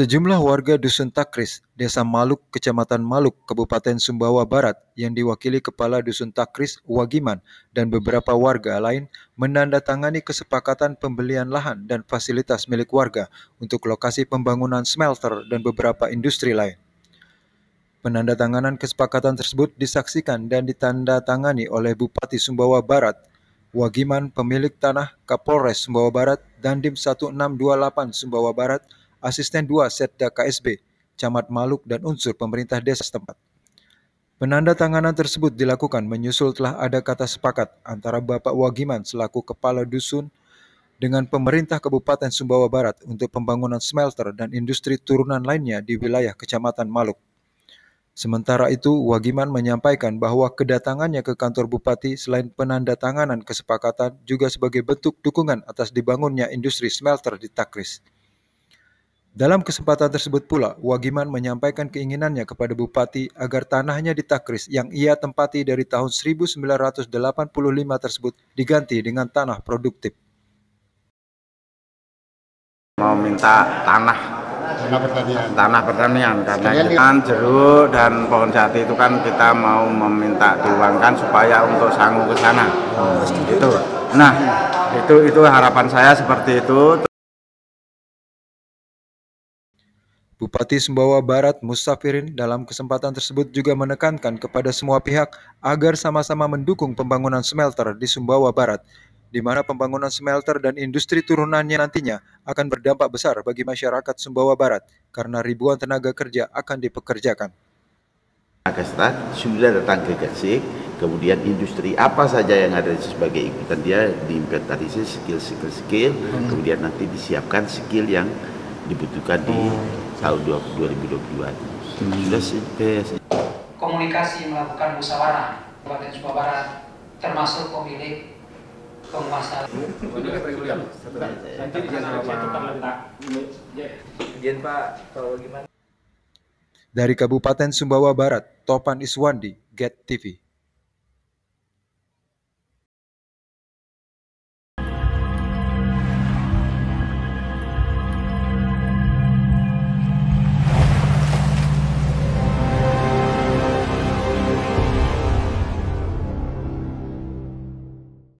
Sejumlah warga Dusun Takris, Desa Maluk, Kecamatan Maluk, Kabupaten Sumbawa Barat yang diwakili Kepala Dusun Takris, Wagiman, dan beberapa warga lain menandatangani kesepakatan pembelian lahan dan fasilitas milik warga untuk lokasi pembangunan smelter dan beberapa industri lain. Penandatanganan kesepakatan tersebut disaksikan dan ditandatangani oleh Bupati Sumbawa Barat, Wagiman, pemilik tanah, Kapolres Sumbawa Barat, Dandim 1628 Sumbawa Barat, Asisten 2 Setda KSB, Camat Maluk dan unsur pemerintah desa setempat. Penanda tanganan tersebut dilakukan menyusul telah ada kata sepakat antara Bapak Wagiman selaku Kepala Dusun dengan pemerintah Kabupaten Sumbawa Barat untuk pembangunan smelter dan industri turunan lainnya di wilayah Kecamatan Maluk. Sementara itu, Wagiman menyampaikan bahwa kedatangannya ke kantor bupati selain penanda tanganan kesepakatan juga sebagai bentuk dukungan atas dibangunnya industri smelter di Takris. Dalam kesempatan tersebut pula, Wagiman menyampaikan keinginannya kepada Bupati agar tanahnya di Takris yang ia tempati dari tahun 1985 tersebut diganti dengan tanah produktif. Mau minta tanah tanah pertanian, tanah pertanian karena kan ya. jeruk dan pohon jati itu kan kita mau meminta diuangkan supaya untuk sanggup ke sana. Hmm. Itu. Nah, itu itu harapan saya seperti itu. Bupati Sumbawa Barat Musafirin dalam kesempatan tersebut juga menekankan kepada semua pihak agar sama-sama mendukung pembangunan smelter di Sumbawa Barat, di mana pembangunan smelter dan industri turunannya nantinya akan berdampak besar bagi masyarakat Sumbawa Barat karena ribuan tenaga kerja akan dipekerjakan. Agasta sudah datang ke Gresik, kemudian industri apa saja yang ada sebagai ikutan dia diinventarisir skill-skill-skill, kemudian nanti disiapkan skill yang dibutuhkan di hmm tahun 2022 hmm. sudah sampai iya, iya, komunikasi melakukan musyawarah Kabupaten Sumba Barat termasuk pemilik penguasa iya, dari Kabupaten Sumbawa Barat, Topan Iswandi, Get TV.